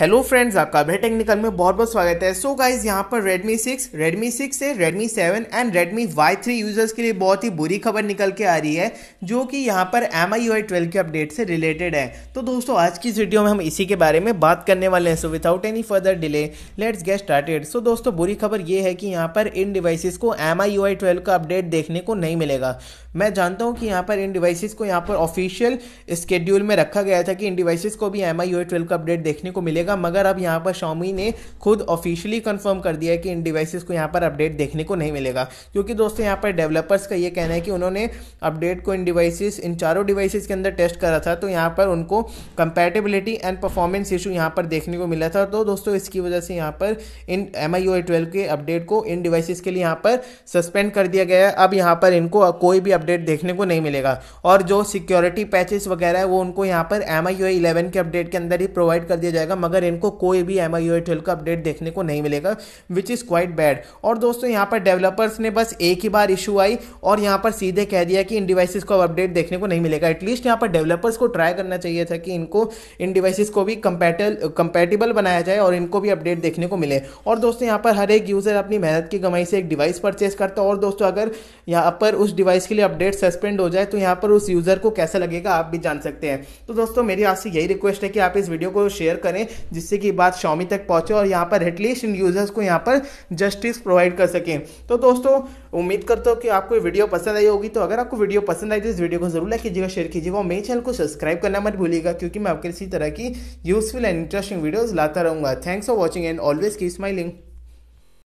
hello friends आपका भे technical में बहुत बहुत स्वागत है सो गाइज यहाँ पर रेडमी सिक्स रेडमी सिक्स से Redmi seven and Redmi Y three users के लिए बहुत ही बुरी खबर निकल के आ रही है जो कि यहाँ पर एम आई आई ट्वेल्व के अपडेट से रिलेटेड है तो दोस्तों आज की इस वीडियो में हम इसी के बारे में बात करने वाले हैं so without any further delay let's get started so दोस्तों बुरी खबर ये है कि यहाँ पर इन डिवाइसिस को एम आई आई ट्वेल्व का अपडेट देखने को नहीं मिलेगा मैं जानता हूँ कि यहाँ पर इन डिवाइसिस को यहाँ पर ऑफिशियल स्केड्यूल में रखा गया था कि इन डिवाइसिस को भी एम आई आई ट्वेल्व का अपडेट देखने को मिलेगा मिलेगा मगर अब यहाँ पर शॉमी ने खुद ऑफिशियली कन्फर्म कर दिया है कि इन डिवाइसेस को यहाँ पर अपडेट देखने को नहीं मिलेगा क्योंकि दोस्तों यहाँ पर डेवलपर्स का ये कहना है कि उन्होंने अपडेट को इन डिवाइसेस इन चारों डिवाइसेस के अंदर टेस्ट करा था तो यहाँ पर उनको कंपेटेबिलिटी एंड परफॉर्मेंस इशू यहाँ पर देखने को मिला था तो दोस्तों इसकी वजह से यहाँ पर इन एम आई के अपडेट को इन डिवाइसेस के लिए यहाँ पर सस्पेंड कर दिया गया है अब यहाँ पर इनको कोई भी अपडेट देखने को नहीं मिलेगा और जो सिक्योरिटी पैचेस वगैरह है वो उनको यहाँ पर एम आई के अपडेट के अंदर ही प्रोवाइड कर दिया जाएगा मगर मगर इनको कोई भी एम आई का अपडेट देखने को नहीं मिलेगा विच इज़ क्वाइट बैड और दोस्तों यहाँ पर डेवलपर्स ने बस एक ही बार इशू आई और यहाँ पर सीधे कह दिया कि इन डिवाइसिस को अपडेट देखने को नहीं मिलेगा एटलीस्ट यहाँ पर डेवलपर्स को ट्राई करना चाहिए था कि इनको इन डिवाइसिस को भी कंपेटल कंपेटेबल बनाया जाए और इनको भी अपडेट देखने को मिले और दोस्तों यहाँ पर हर एक यूज़र अपनी मेहनत की कमाई से एक डिवाइस परचेज करता है और दोस्तों अगर यहाँ पर उस डिवाइस के लिए अपडेट सस्पेंड हो जाए तो यहाँ पर उस यूज़र को कैसा लगेगा आप भी जान सकते हैं तो दोस्तों मेरी आपसे यही रिक्वेस्ट है कि आप इस वीडियो को शेयर करें जिससे कि बात शॉमी तक पहुंचे और यहाँ पर एटलीस्ट इन यूज़र्स को यहाँ पर जस्टिस प्रोवाइड कर सकें तो दोस्तों उम्मीद करता हूँ कि आपको वीडियो पसंद आई होगी तो अगर आपको वीडियो पसंद आई तो इस वीडियो को जरूर लाइक कीजिएगा शेयर कीजिएगा और मेरे चैनल को सब्सक्राइब करना मत भूलिएगा क्योंकि मैं आपके इसी तरह की यूजफुल एंड इंटरेस्टिंग वीडियोज़ लाता रहूँगा thanks for watching and always keep smiling